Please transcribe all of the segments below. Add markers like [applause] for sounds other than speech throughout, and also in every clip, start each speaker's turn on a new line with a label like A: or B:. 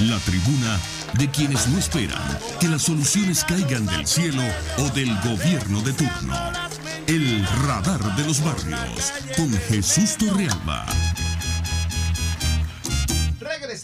A: La tribuna de quienes no esperan que las soluciones caigan del cielo o del gobierno de turno. El radar de los
B: barrios con Jesús Torrealba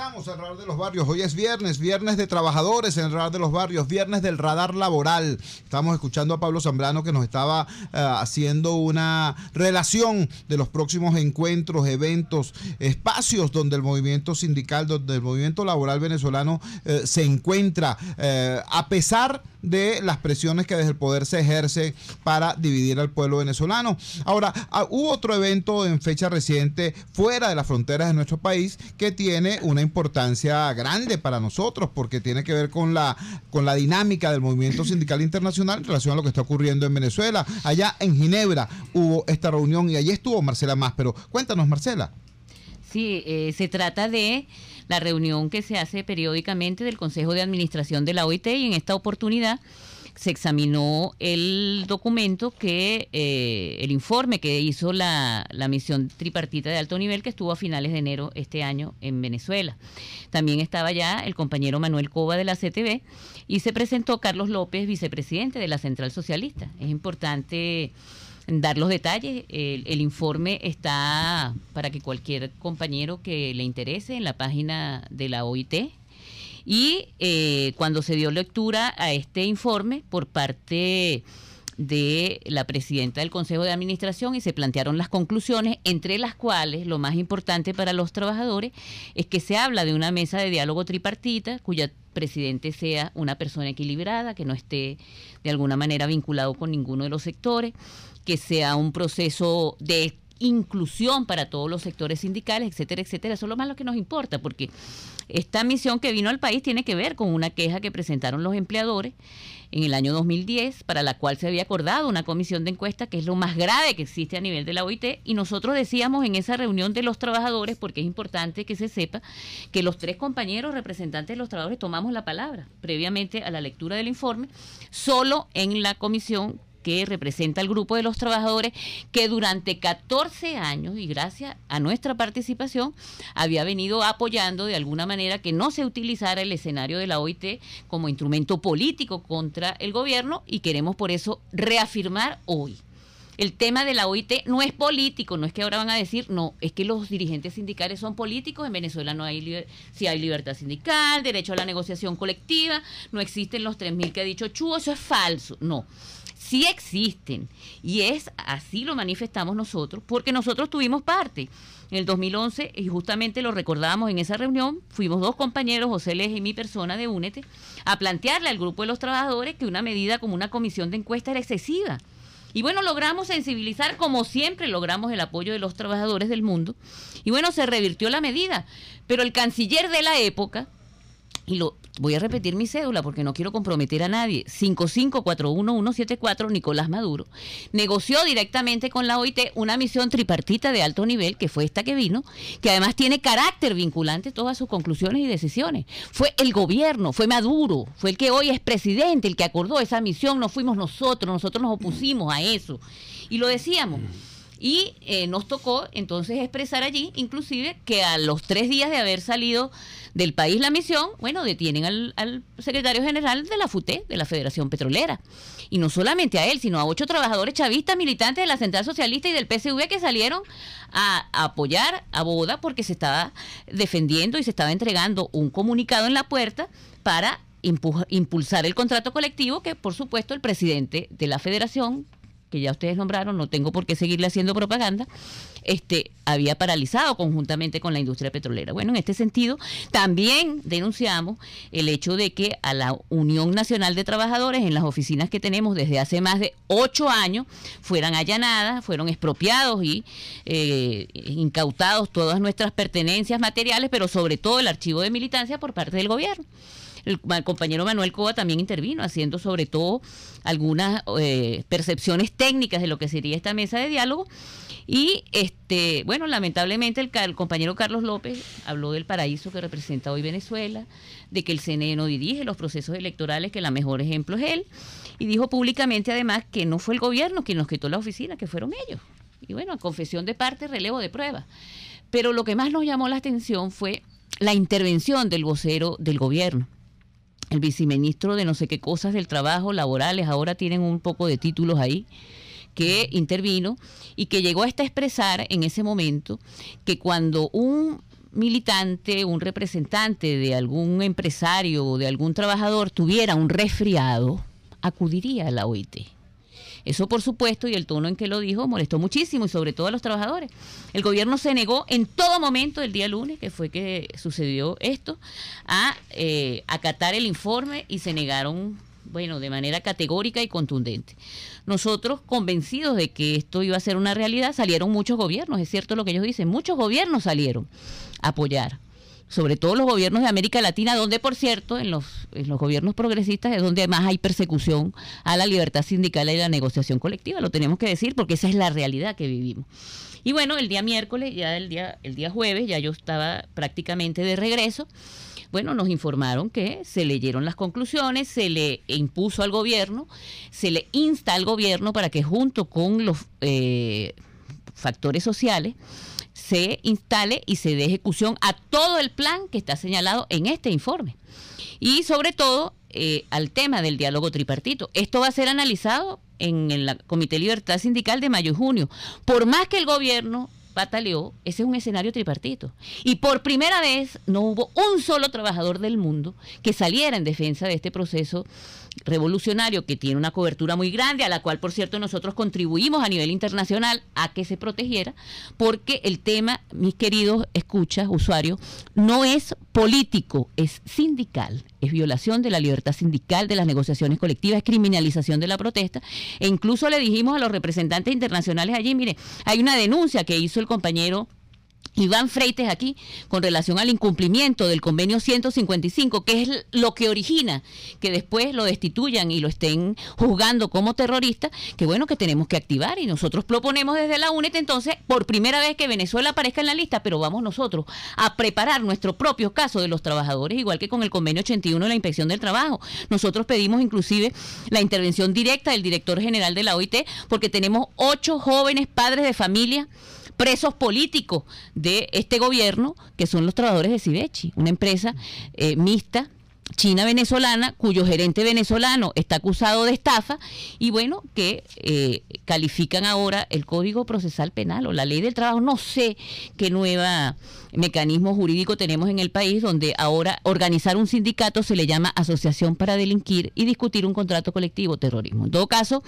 B: regresamos radar de los barrios. Hoy es viernes, viernes de trabajadores en el radar de los barrios, viernes del radar laboral. Estamos escuchando a Pablo Zambrano que nos estaba eh, haciendo una relación de los próximos encuentros, eventos, espacios donde el movimiento sindical, donde el movimiento laboral venezolano eh, se encuentra, eh, a pesar de las presiones que desde el poder se ejerce para dividir al pueblo venezolano. Ahora, ah, hubo otro evento en fecha reciente fuera de las fronteras de nuestro país que tiene una importancia importancia grande para nosotros porque tiene que ver con la, con la dinámica del movimiento sindical internacional en relación a lo que está ocurriendo en Venezuela. Allá en Ginebra hubo esta reunión y allí estuvo Marcela Más, pero cuéntanos Marcela.
C: Sí, eh, se trata de la reunión que se hace periódicamente del Consejo de Administración de la OIT y en esta oportunidad se examinó el documento que, eh, el informe que hizo la, misión tripartita de alto nivel que estuvo a finales de enero este año en Venezuela. También estaba ya el compañero Manuel Cova de la CTV y se presentó Carlos López, vicepresidente de la Central Socialista. Es importante dar los detalles. el, informe está para que cualquier compañero que le interese en la página de la OIT, y eh, cuando se dio lectura a este informe por parte de la presidenta del Consejo de Administración y se plantearon las conclusiones, entre las cuales lo más importante para los trabajadores es que se habla de una mesa de diálogo tripartita cuya presidente sea una persona equilibrada, que no esté de alguna manera vinculado con ninguno de los sectores, que sea un proceso de inclusión para todos los sectores sindicales, etcétera, etcétera. Eso es lo más lo que nos importa, porque esta misión que vino al país tiene que ver con una queja que presentaron los empleadores en el año 2010, para la cual se había acordado una comisión de encuesta, que es lo más grave que existe a nivel de la OIT, y nosotros decíamos en esa reunión de los trabajadores, porque es importante que se sepa, que los tres compañeros representantes de los trabajadores tomamos la palabra previamente a la lectura del informe, solo en la comisión que representa al grupo de los trabajadores que durante 14 años y gracias a nuestra participación había venido apoyando de alguna manera que no se utilizara el escenario de la OIT como instrumento político contra el gobierno y queremos por eso reafirmar hoy. El tema de la OIT no es político, no es que ahora van a decir, no, es que los dirigentes sindicales son políticos, en Venezuela no hay, si hay libertad sindical, derecho a la negociación colectiva, no existen los 3.000 que ha dicho Chu, eso es falso, no sí existen. Y es así lo manifestamos nosotros, porque nosotros tuvimos parte. En el 2011, y justamente lo recordábamos en esa reunión, fuimos dos compañeros, José Leje y mi persona de Únete, a plantearle al grupo de los trabajadores que una medida como una comisión de encuesta era excesiva. Y bueno, logramos sensibilizar, como siempre logramos el apoyo de los trabajadores del mundo. Y bueno, se revirtió la medida. Pero el canciller de la época, y lo, voy a repetir mi cédula porque no quiero comprometer a nadie, 5541174, Nicolás Maduro, negoció directamente con la OIT una misión tripartita de alto nivel, que fue esta que vino, que además tiene carácter vinculante todas sus conclusiones y decisiones. Fue el gobierno, fue Maduro, fue el que hoy es presidente, el que acordó esa misión, no fuimos nosotros, nosotros nos opusimos a eso. Y lo decíamos. Y eh, nos tocó entonces expresar allí, inclusive, que a los tres días de haber salido del país la misión, bueno, detienen al, secretario general de la FUTE, de la Federación Petrolera. Y no solamente a él, sino a ocho trabajadores chavistas, militantes de la Central Socialista y del PSV que salieron a, a apoyar a Boda porque se estaba defendiendo y se estaba entregando un comunicado en la puerta para impulsar el contrato colectivo que, por supuesto, el presidente de la federación que ya ustedes nombraron, no tengo por qué seguirle haciendo propaganda, este, había paralizado conjuntamente con la industria petrolera. Bueno, en este sentido, también denunciamos el hecho de que a la Unión Nacional de Trabajadores, en las oficinas que tenemos desde hace más de ocho años, fueran allanadas, fueron expropiados y eh, incautados todas nuestras pertenencias materiales, pero sobre todo el archivo de militancia por parte del gobierno el, compañero Manuel Coa también intervino, haciendo sobre todo algunas eh, percepciones técnicas de lo que sería esta mesa de diálogo. Y este, bueno, lamentablemente el, compañero Carlos López habló del paraíso que representa hoy Venezuela, de que el CNE no dirige los procesos electorales, que el mejor ejemplo es él, y dijo públicamente además que no fue el gobierno quien nos quitó la oficina, que fueron ellos. Y bueno, confesión de parte, relevo de prueba. Pero lo que más nos llamó la atención fue la intervención del vocero del gobierno el viceministro de no sé qué cosas del trabajo, laborales, ahora tienen un poco de títulos ahí que intervino y que llegó hasta expresar en ese momento que cuando un militante, un representante de algún empresario o de algún trabajador tuviera un resfriado, acudiría a la OIT. Eso, por supuesto, y el tono en que lo dijo molestó muchísimo y sobre todo a los trabajadores. El gobierno se negó en todo momento el día lunes, que fue que sucedió esto, a eh, acatar el informe y se negaron bueno, de manera categórica y contundente. Nosotros, convencidos de que esto iba a ser una realidad, salieron muchos gobiernos, es cierto lo que ellos dicen, muchos gobiernos salieron a apoyar sobre todo los gobiernos de América Latina, donde por cierto, en los, los gobiernos progresistas es donde más hay persecución a la libertad sindical y la negociación colectiva, lo tenemos que decir porque esa es la realidad que vivimos. Y bueno, el día miércoles, ya el día, el día jueves, ya yo estaba prácticamente de regreso, bueno, nos informaron que se leyeron las conclusiones, se le impuso al gobierno, se le insta al gobierno para que junto con los eh, factores sociales, se instale y se dé ejecución a todo el plan que está señalado en este informe. Y sobre todo eh, al tema del diálogo tripartito. Esto va a ser analizado en el Comité de Libertad Sindical de mayo y junio. Por más que el gobierno pataleó, ese es un escenario tripartito. Y por primera vez no hubo un solo trabajador del mundo que saliera en defensa de este proceso revolucionario que tiene una cobertura muy grande, a la cual, por cierto, nosotros contribuimos a nivel internacional a que se protegiera, porque el tema, mis queridos escuchas, usuarios, no es político, es sindical, es violación de la libertad sindical, de las negociaciones colectivas, es criminalización de la protesta, e incluso le dijimos a los representantes internacionales allí, mire, hay una denuncia que hizo el compañero Iván Freites aquí con relación al incumplimiento del convenio 155, que es lo que origina que después lo destituyan y lo estén juzgando como terrorista, que bueno, que tenemos que activar y nosotros proponemos desde la UNED entonces por primera vez que Venezuela aparezca en la lista, pero vamos nosotros a preparar nuestro propio caso de los trabajadores, igual que con el convenio 81 de la inspección del trabajo. Nosotros pedimos inclusive la intervención directa del director general de la OIT porque tenemos ocho jóvenes padres de familia presos políticos de este gobierno, que son los trabajadores de Sivechi, una empresa eh, mixta China-venezolana, cuyo gerente venezolano está acusado de estafa y bueno, que eh, califican ahora el Código Procesal Penal o la Ley del Trabajo. No sé qué nueva mecanismo jurídico tenemos en el país donde ahora organizar un sindicato se le llama asociación para delinquir y discutir un contrato colectivo terrorismo. En todo caso,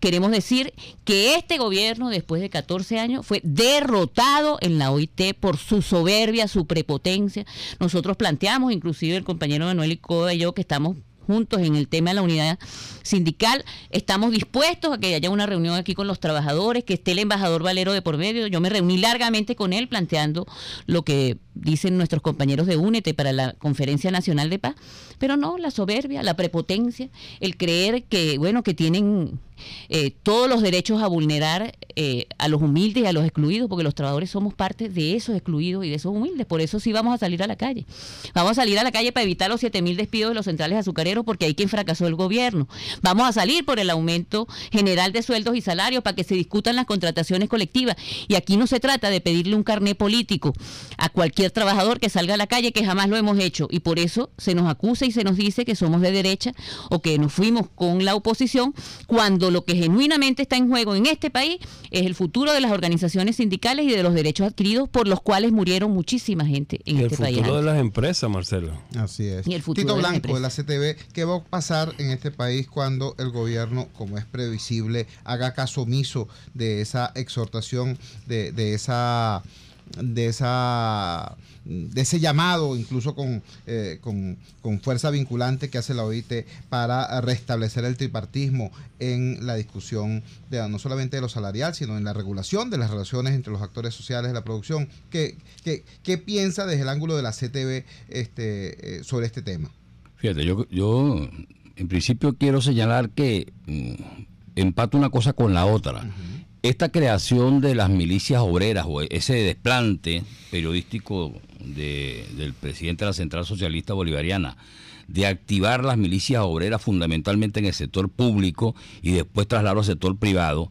C: queremos decir que este gobierno, después de 14 años, fue derrotado en la OIT por su soberbia, su prepotencia. Nosotros planteamos, inclusive el compañero Manuel Icoda y yo, que estamos juntos en el tema de la unidad sindical. Estamos dispuestos a que haya una reunión aquí con los trabajadores, que esté el embajador Valero de por medio. Yo me reuní largamente con él planteando lo que dicen nuestros compañeros de Únete para la Conferencia Nacional de Paz, pero no la soberbia, la prepotencia, el creer que bueno, que tienen eh, todos los derechos a vulnerar eh, a los humildes y a los excluidos, porque los trabajadores somos parte de esos excluidos y de esos humildes. Por eso sí vamos a salir a la calle. Vamos a salir a la calle para evitar los 7.000 despidos de los centrales azucareros, porque hay quien fracasó el gobierno. Vamos a salir por el aumento general de sueldos y salarios para que se discutan las contrataciones colectivas. Y aquí no se trata de pedirle un carné político a cualquier trabajador que salga a la calle, que jamás lo hemos hecho. Y por eso se nos acusa y se nos dice que somos de derecha o que nos fuimos con la oposición cuando lo que genuinamente está en juego en este país es el futuro de las organizaciones sindicales y de los derechos adquiridos por los cuales murieron muchísima gente en este país. El futuro de
A: las empresas, Marcelo. Así es. Y el futuro Tito Blanco de, la
B: CTV, ¿qué va a pasar en este país cuando el gobierno, como es previsible, haga caso omiso de esa exhortación, de esa de, esa, de ese llamado, incluso con, eh, con, fuerza vinculante que hace la OIT para restablecer el tripartismo en la discusión no solamente de lo salarial, sino en la regulación de las relaciones entre los actores sociales de la producción. ¿Qué, qué, piensa desde el ángulo de la CTV este, eh, sobre este tema?
D: Fíjate, yo, yo en principio quiero señalar que mm, empato una cosa con la otra esta creación de las milicias obreras o ese desplante periodístico del presidente de la Central Socialista Bolivariana de activar las milicias obreras fundamentalmente en el sector público y después trasladarlo al sector privado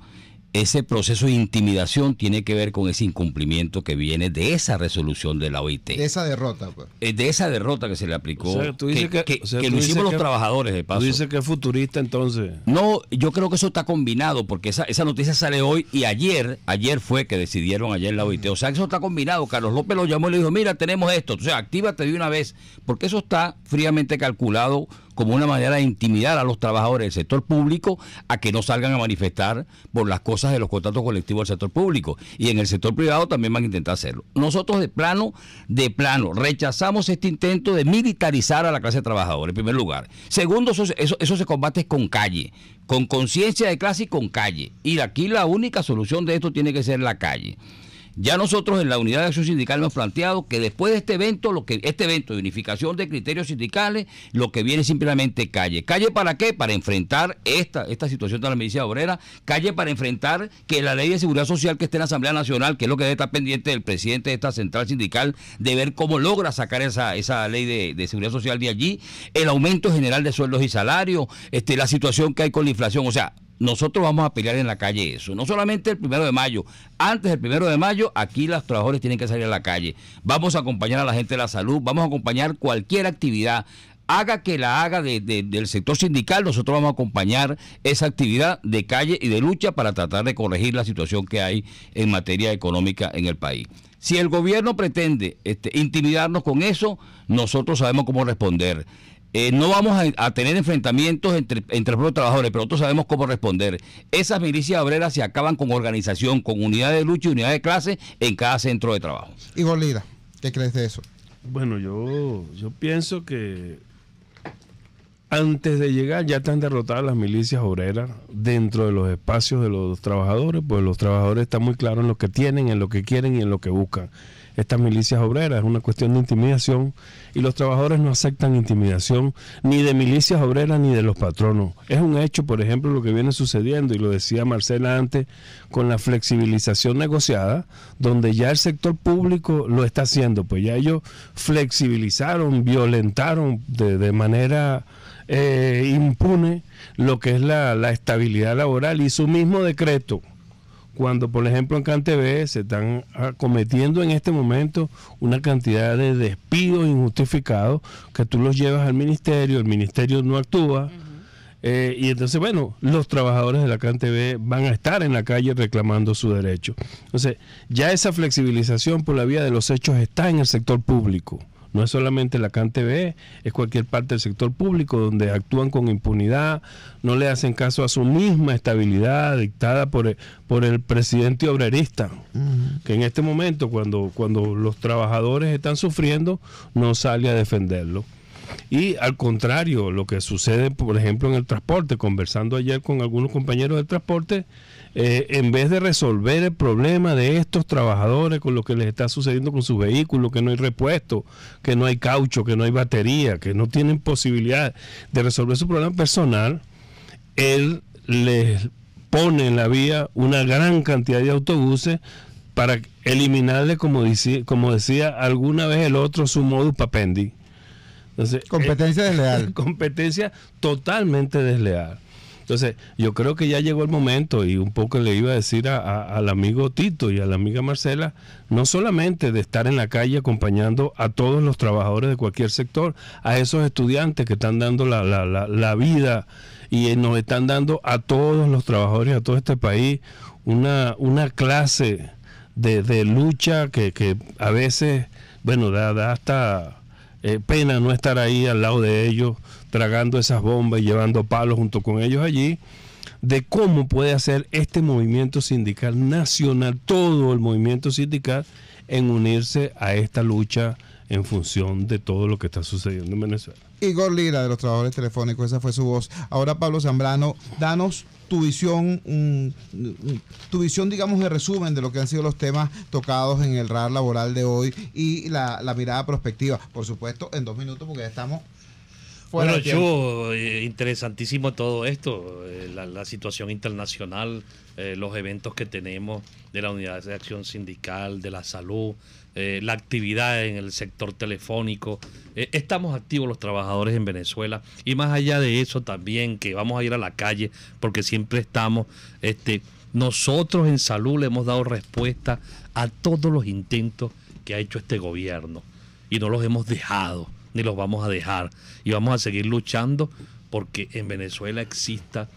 D: ese proceso de intimidación tiene que ver con ese incumplimiento que viene de esa resolución de la OIT.
B: De esa derrota. Pues.
D: Eh, de esa derrota que se le aplicó. que, lo hicimos los trabajadores, de paso. Tú dices
B: que es futurista
A: entonces.
D: No, yo creo que eso está combinado, porque esa, esa noticia sale hoy y ayer, ayer fue que decidieron ayer la OIT. O sea, eso está combinado. Carlos López lo llamó y le dijo, mira, tenemos esto. O sea, actívate de una vez, porque eso está fríamente calculado como una manera de intimidar a los trabajadores del sector público a que no salgan a manifestar por las cosas de los contratos colectivos del sector público. Y en el sector privado también van a intentar hacerlo. Nosotros de plano, de plano, rechazamos este intento de militarizar a la clase trabajadora, en primer lugar. Segundo, eso, eso se combate con calle, con conciencia de clase y con calle. Y aquí la única solución de esto tiene que ser la calle. Ya nosotros en la unidad de acción sindical hemos planteado que después de este evento, lo que, este evento de unificación de criterios sindicales, lo que viene simplemente calle. ¿Calle para qué? Para enfrentar esta, esta situación de la milicia obrera, calle para enfrentar que la ley de seguridad social que está en la Asamblea Nacional, que es lo que debe estar pendiente del presidente de esta central sindical, de ver cómo logra sacar esa, esa ley de, de seguridad social de allí, el aumento general de sueldos y salarios, este, la situación que hay con la inflación. O sea, nosotros vamos a pelear en la calle eso. No solamente el primero de mayo, antes del primero de mayo, aquí los trabajadores tienen que salir a la calle. Vamos a acompañar a la gente de la salud, vamos a acompañar cualquier actividad. Haga que la haga del sector sindical, nosotros vamos a acompañar esa actividad de calle y de lucha para tratar de corregir la situación que hay en materia económica en el país. Si el gobierno pretende este, intimidarnos con eso, nosotros sabemos cómo responder. Eh, no vamos a, tener enfrentamientos entre, los trabajadores, pero nosotros sabemos cómo responder. Esas milicias obreras se acaban con organización, con unidad de lucha y unidad de clase en cada centro de trabajo.
B: Y Lira, ¿qué crees de eso? Bueno,
A: yo, yo pienso que antes de llegar ya están derrotadas las milicias obreras dentro de los espacios de los trabajadores, pues los trabajadores están muy claros en lo que tienen, en lo que quieren y en lo que buscan estas milicias obreras, es una cuestión de intimidación y los trabajadores no aceptan intimidación ni de milicias obreras ni de los patronos. Es un hecho, por ejemplo, lo que viene sucediendo y lo decía Marcela antes con la flexibilización negociada, donde ya el sector público lo está haciendo, pues ya ellos flexibilizaron, violentaron de, manera eh, impune lo que es la estabilidad laboral y su mismo decreto cuando, por ejemplo, en CanTV se están ah, cometiendo en este momento una cantidad de despidos injustificados que tú los llevas al ministerio, el ministerio no actúa. Eh, y entonces, bueno, los trabajadores de la CanTV van a estar en la calle reclamando su derecho. Entonces, ya esa flexibilización por la vía de los hechos está en el sector público. No es solamente la CanTV, es cualquier parte del sector público donde actúan con impunidad, no le hacen caso a su misma estabilidad dictada por el, presidente obrerista, que en este momento cuando, cuando los trabajadores están sufriendo no sale a defenderlo. Y al contrario, lo que sucede, por ejemplo, en el transporte, conversando ayer con algunos compañeros del transporte, eh, en vez de resolver el problema de estos trabajadores con lo que les está sucediendo con sus vehículos, que no hay repuesto, que no hay caucho, que no hay batería, que no tienen posibilidad de resolver su problema personal, él les pone en la vía una gran cantidad de autobuses para eliminarle, como decía, alguna vez el otro, su modus papendi. competencia eh, desleal. [laughs] Competencia totalmente desleal. Entonces, yo creo que ya llegó el momento, y un poco le iba a decir a, al amigo Tito y a la amiga Marcela, no solamente de estar en la calle acompañando a todos los trabajadores de cualquier sector, a esos estudiantes que están dando la, la, la, vida y eh, nos están dando a todos los trabajadores, a todo este país, una, una clase de, lucha que, a veces, bueno, da, hasta eh, pena no estar ahí al lado de ellos tragando esas bombas y llevando palos junto con ellos allí, de cómo puede hacer este movimiento sindical nacional, todo el movimiento sindical, en unirse a esta lucha en función de todo lo que está sucediendo en Venezuela.
B: Igor Lira, de los trabajadores telefónicos, esa fue su voz. Ahora, Pablo Zambrano, danos tu visión, mm, mm, tu visión, digamos, de resumen de lo que han sido los temas tocados en el RAR laboral de hoy y la, la mirada prospectiva. Por supuesto, en dos minutos, porque ya estamos bueno,
E: yo, eh, interesantísimo todo esto, eh, la, situación internacional, eh, los eventos que tenemos de la Unidad de Acción Sindical, de la salud, la actividad en el sector telefónico. estamos activos los trabajadores en Venezuela y más allá de eso también, que vamos a ir a la calle porque siempre estamos... Este, nosotros en salud le hemos dado respuesta a todos los intentos que ha hecho este gobierno y no los hemos dejado ni los vamos a dejar. Y vamos a seguir luchando porque en Venezuela exista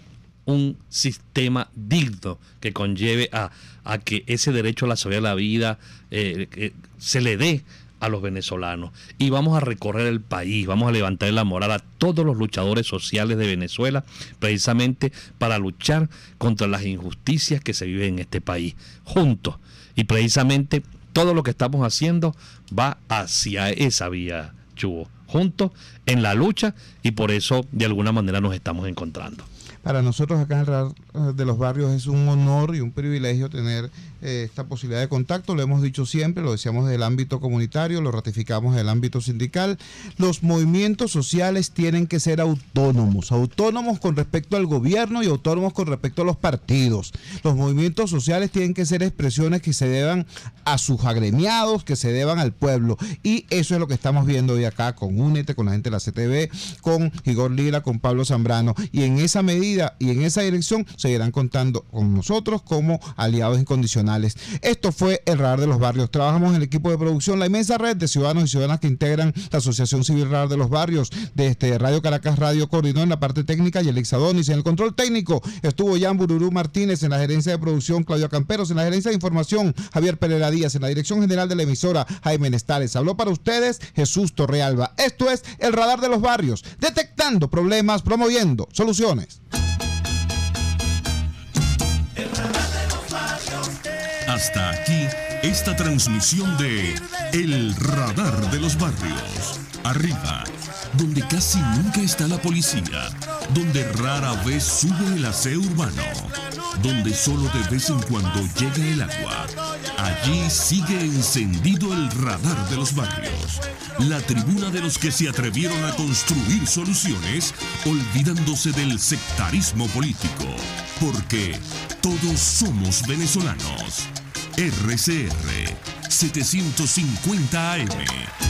E: un sistema digno que conlleve a, a que ese derecho a la salud de la vida eh, se le dé a los venezolanos. Y vamos a recorrer el país, vamos a levantar la moral a todos los luchadores sociales de Venezuela, precisamente para luchar contra las injusticias que se viven en este país, juntos. Y precisamente todo lo que estamos haciendo va hacia esa vía, Chubo, juntos en la lucha y por eso de alguna manera nos estamos encontrando.
B: Para nosotros acá en el Radar eh, de los Barrios es un honor y un privilegio tener eh, esta posibilidad de contacto. Lo hemos dicho siempre, lo decíamos del ámbito comunitario, lo ratificamos el ámbito sindical. Los movimientos sociales tienen que ser autónomos, autónomos con respecto al gobierno y autónomos con respecto a los partidos. Los movimientos sociales tienen que ser expresiones que se deban a sus agremiados, que se deban al pueblo. Y eso es lo que estamos viendo hoy acá con Únete, con la gente de la CTV, con Igor Lila, con Pablo Zambrano. Y en esa medida y en esa dirección seguirán contando con nosotros como aliados incondicionales. Esto fue el radar de los barrios. Trabajamos en el equipo de producción, la inmensa red de ciudadanos y ciudadanas que integran la Asociación Civil Radar de los Barrios. Desde este Radio Caracas Radio coordinó en la parte técnica y el exadonis En el control técnico estuvo Jan Bururú Martínez en la gerencia de producción, Claudio Camperos en la gerencia de información, Javier Pereira Díaz en la dirección general de la emisora, Jaime Nestales. Habló para ustedes Jesús Torrealba. Esto es el radar de los barrios, detectando problemas, promoviendo soluciones.
A: Está aquí esta transmisión de El Radar de los Barrios. Arriba, donde casi nunca está la policía, donde rara vez sube el aseo urbano, donde solo de vez en cuando llega el agua. Allí sigue encendido el radar de los barrios, la tribuna de los que se atrevieron a construir soluciones olvidándose del sectarismo político, porque todos somos venezolanos. RCR 750 AM.